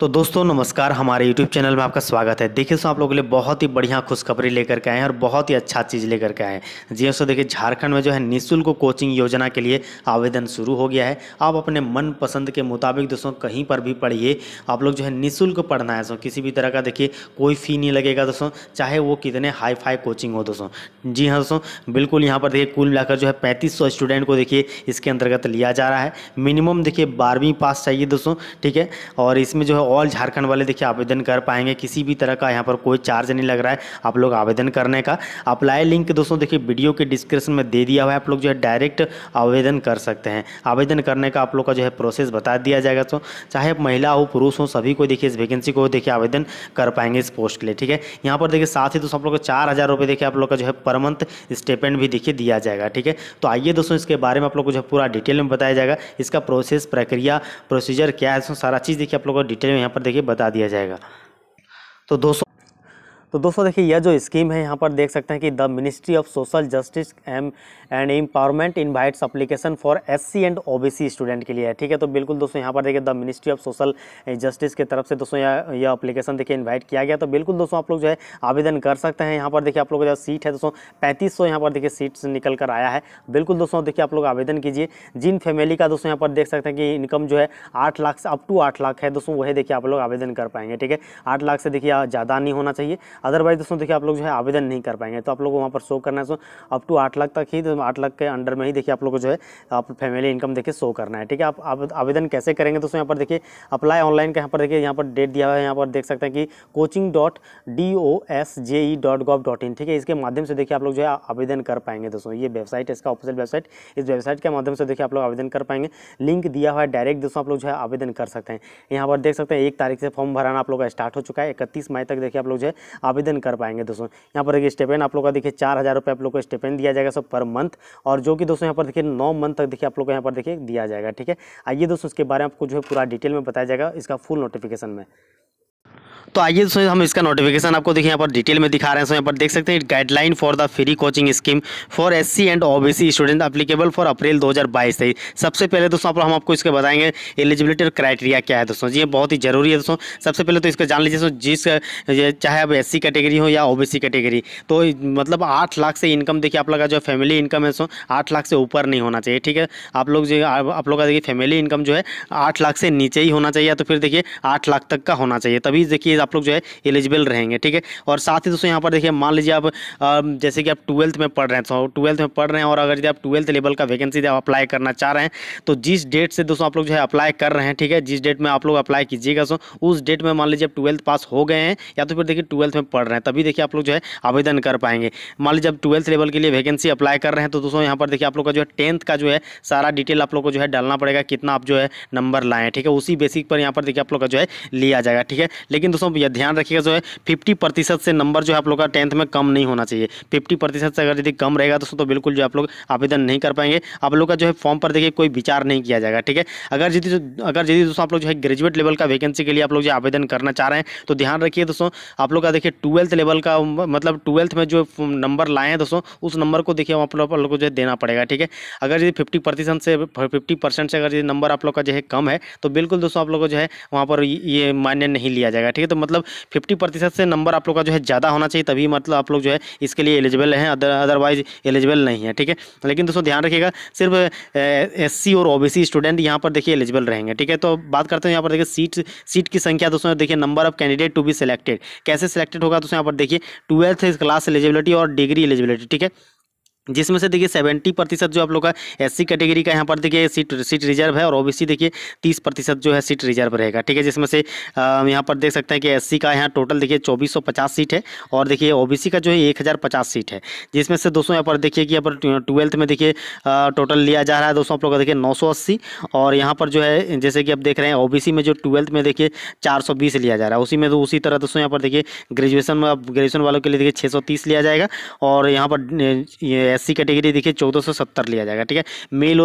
तो दोस्तों नमस्कार हमारे YouTube चैनल में आपका स्वागत है देखिए सो आप लोगों के लिए बहुत ही बढ़िया खुशखबरी लेकर के आए हैं और बहुत ही अच्छा चीज़ लेकर के आए हैं जी हाँ, सो देखिए झारखंड में जो है निःशुल्क कोचिंग योजना के लिए आवेदन शुरू हो गया है आप अपने मन पसंद के मुताबिक दोस्तों कहीं पर भी पढ़िए आप लोग जो है निःशुल्क पढ़ना है सो किसी भी तरह का देखिए कोई फ़ी नहीं लगेगा दोस्तों चाहे वो कितने हाई फाई कोचिंग हो दोस्तों जी हाँ दोस्तों बिल्कुल यहाँ पर देखिए कुल मिलाकर जो है पैंतीस स्टूडेंट को देखिए इसके अंतर्गत लिया जा रहा है मिनिमम देखिए बारहवीं पास चाहिए दोस्तों ठीक है और इसमें जो है ऑल झारखंड वाले देखिए आवेदन कर पाएंगे किसी भी तरह का यहाँ पर कोई चार्ज नहीं लग रहा है आप लोग आवेदन करने का अप्लाई लिंक दोस्तों देखिए वीडियो के डिस्क्रिप्शन में दे दिया हुआ है आप लोग जो है डायरेक्ट आवेदन कर सकते हैं आवेदन करने का आप लोग का जो है प्रोसेस बता दिया जाएगा तो चाहे आप महिला हो पुरुष हो सभी को देखिए इस वैकेंसी को देखिए आवेदन कर पाएंगे इस पोस्ट के लिए ठीक है यहाँ पर देखिए साथ ही दोस्तों आप लोग को चार हज़ार रुपये देखिए आप लोग का जो है पर मंथ स्टेपेंट भी देखिए दिया जाएगा ठीक है तो आइए दोस्तों इसके बारे में आप लोग को जो है पूरा डिटेल में बताया जाएगा इसका प्रोसेस प्रक्रिया प्रोसीजर क्या है सारा चीज़ देखिए आप लोग को डिटेल यहाँ पर देखिए बता दिया जाएगा तो दोस्तों तो दोस्तों देखिए यह जो स्कीम है यहाँ पर देख सकते हैं कि the ministry of social justice M and empowerment invites application for S C and O B C student के लिए है ठीक है तो बिल्कुल दोस्तों यहाँ पर देखिए the ministry of social justice की तरफ से दोस्तों यह यह अप्लीकेशन देखिए इन्वाइट किया गया तो बिल्कुल दोस्तों आप लोग जो है आवेदन कर सकते हैं यहाँ पर देखिए आप लोग जो सीट है दोस्तों पैंतीस सौ यहाँ पर देखिए सीट निकल कर आया है बिल्कुल दोस्तों देखिए आप लोग आवेदन कीजिए जिन फैमिली का दोस्तों यहाँ पर देख सकते हैं कि इनकम जो है आठ लाख से अप टू आठ लाख है दोस्तों वही देखिए आप लोग आवेदन कर पाएंगे ठीक है आठ लाख से देखिए ज़्यादा नहीं होना चाहिए अदरवाइज दोस्तों देखिए आप लोग जो है आवेदन नहीं कर पाएंगे तो आप लोग को वहाँ पर शो करना है अप टू आठ लाख तक ही तो आठ लाख के अंडर में ही देखिए आप लोग को जो है आप फैमिली इनकम देखिए शो करना है ठीक है आप आवेदन कैसे करेंगे दोस्तों यहाँ पर देखिए अप्लाई ऑनलाइन का यहाँ पर देखिए यहाँ पर डेट दिया हुआ है यहाँ पर देख सकते हैं कि coaching dot D O S J E dot gov dot in ठीक है इसके माध्यम से देखिए आप लोग जो है आवेदन कर पाएंगे दोस्तों ये वेबसाइट इसका ऑफिशियल वेबसाइट इस वेबसाइट के माध्यम से देखिए आप लोग आवेदन कर पाएंगे लिंक दिया हुआ है डायरेक्ट दोस्तों आप लोग जो है आवेदन कर सकते हैं यहाँ पर देख सकते हैं एक तारीख से फॉर्म भराना आप लोग का स्टार्ट हो चुका है इकतीस मई तक देखिए आप लोग जो है आवेदन कर पाएंगे दोस्तों यहाँ पर देखिए स्टेपेंड आप लोग का देखिए चार हज़ार रुपये आप लोग को स्टेपेंड दिया जाएगा सब पर मंथ और जो कि दोस्तों यहाँ पर देखिए नौ मंथ तक देखिए आप लोग को यहाँ पर देखिए दिया जाएगा ठीक है आइए दोस्तों इसके बारे में आपको जो है पूरा डिटेल में बताया जाएगा इसका फुल नोटिफिकेशन में तो आइए दोस्तों हम इसका नोटिफिकेशन आपको देखिए यहाँ पर डिटेल में दिखा रहे हैं सो यहाँ पर देख सकते हैं guideline for the free coaching scheme for S and OBC student applicable for April दो से सबसे पहले दोस्तों आप हम आपको इसके बताएंगे एलिजिबिलिटी और क्राइटेरिया क्या है दोस्तों ये बहुत ही जरूरी है दोस्तों सबसे पहले तो इसका जान लीजिए दोस्तों जिस चाहे आप एस कैटेगरी हो या ओ कैटेगरी तो मतलब आठ लाख से इनकम देखिए आप लोग का जो फैमिली इनकम है सो आठ लाख से ऊपर नहीं होना चाहिए ठीक है आप लोग जो आप लोग का देखिए फैमिली इनकम जो है आठ लाख से नीचे ही होना चाहिए तो फिर देखिए आठ लाख तक का होना चाहिए तभी देखिए आप लोग जो है एलिजिबल रहेंगे ठीक है और साथ ही दोस्तों यहाँ पर देखिए मान लीजिए आप जैसे कि आप ट्वेल्थ में पढ़ रहे हैं तो ट्वेल्थ में पढ़ रहे हैं और अगर यदि आप ट्वेल्थ लेवल का वैकेंसी आप अप्लाई करना चाह रहे हैं तो जिस डेट से दोस्तों आप लोग जो है अप्लाई कर रहे हैं ठीक है जिस डेट में आप लोग अप्लाई कीजिएगा सो उस डेट में मान लीजिए आप ट्वेल्थ पास हो गए हैं या तो फिर देखिए ट्वेल्थ में पढ़ रहे हैं तभी देखिए आप लोग जो है आवेदन कर पाएंगे मान लीजिए आप ट्वेल्थ लेवल के लिए वैकेंसी अप्लाई कर रहे हैं तो दोस्तों यहाँ पर देखिए आप लोग का जो है टेंथ का जो है सारा डिटेल आप लोग को जो है डालना पड़ेगा कितना आप जो है नंबर लाएँ ठीक है उसी बेसिक पर यहाँ पर देखिए आप लोग का जो है लिया जाएगा ठीक है लेकिन दोस्तों यह ध्यान रखिएगा जो है फिफ्टी प्रतिशत से नंबर जो है आप लोग का टेंथ में कम नहीं होना चाहिए फिफ्टी प्रतिशत से अगर यदि कम रहेगा तो, तो बिल्कुल जो आप लोग आवेदन नहीं कर पाएंगे आप लोग का जो है फॉर्म पर देखिए कोई विचार नहीं किया जाएगा ठीक है अगर यदि अगर यदि दोस्तों आप लोग जो है ग्रेजुएट लेवल का वैकेंसी के लिए आप लोग जो आवेदन करना चाह रहे हैं तो ध्यान रखिए दोस्तों आप लोग का देखिए ट्वेल्थ लेवल का मतलब ट्वेल्थ में जो नंबर लाए हैं दोस्तों उस नंबर को देखिए आप लोग को जो है देना पड़ेगा ठीक है अगर यदि फिफ्टी प्रतिशत से फिफ्टी परसेंट से अगर यदि नंबर आप लोग का जो है कम है तो बिल्कुल दोस्तों आप लोग को जो है वहाँ पर ये मान्य नहीं लिया जाएगा ठीक है तो मतलब फिफ्टी प्रतिशत से नंबर आप लोग का जो है ज़्यादा होना चाहिए तभी मतलब आप लोग जो है इसके लिए एलिजिबल हैं अदरवाइज एलिजिबल नहीं है ठीक है लेकिन दोस्तों ध्यान रखिएगा सिर्फ एस और ओ स्टूडेंट यहाँ पर देखिए एलिजिबल रहेंगे ठीक है तो बात करते हैं यहाँ पर देखिए सीट सीट की संख्या दोस्तों देखिए number of candidate to be selected कैसे सिलेक्टेड होगा दोस्तों यहाँ पर देखिए ट्वेल्थ क्लास एलिजिबिलिटी और डिग्री एलिजिबिलिटी ठीक है जिसमें से देखिए सेवेंटी प्रतिशत जो आप लोग का एससी कैटेगरी का यहाँ पर देखिए सीट सीट रिजर्व है और ओबीसी देखिए तीस प्रतिशत जो है सीट रिजर्व रहेगा ठीक है जिसमें से यहाँ पर देख सकते हैं कि एससी का यहाँ टोटल देखिए चौबीस सौ पचास सीट है और देखिए ओबीसी का जो है एक हज़ार पचास सीट है जिसमें से दोस्तों यहाँ पर देखिए कि यहाँ पर ट्वेल्थ में देखिए टोटल लिया जा रहा है दोस्तों आप लोग का देखिए नौ सौ अस्सी और यहाँ पर जो है जैसे कि आप देख रहे हैं ओ में जो ट्वेल्थ में देखिए चार सौ बीस लिया जा रहा है उसी में तो उसी तरह दोस्तों यहाँ पर देखिए ग्रेजुएसन में ग्रेजुएसन वालों के लिए देखिए छः सौ तीस लिया जाएगा और यहाँ पर एस कैटेगरी देखिए चौदह लिया जाएगा ठीक है मेल और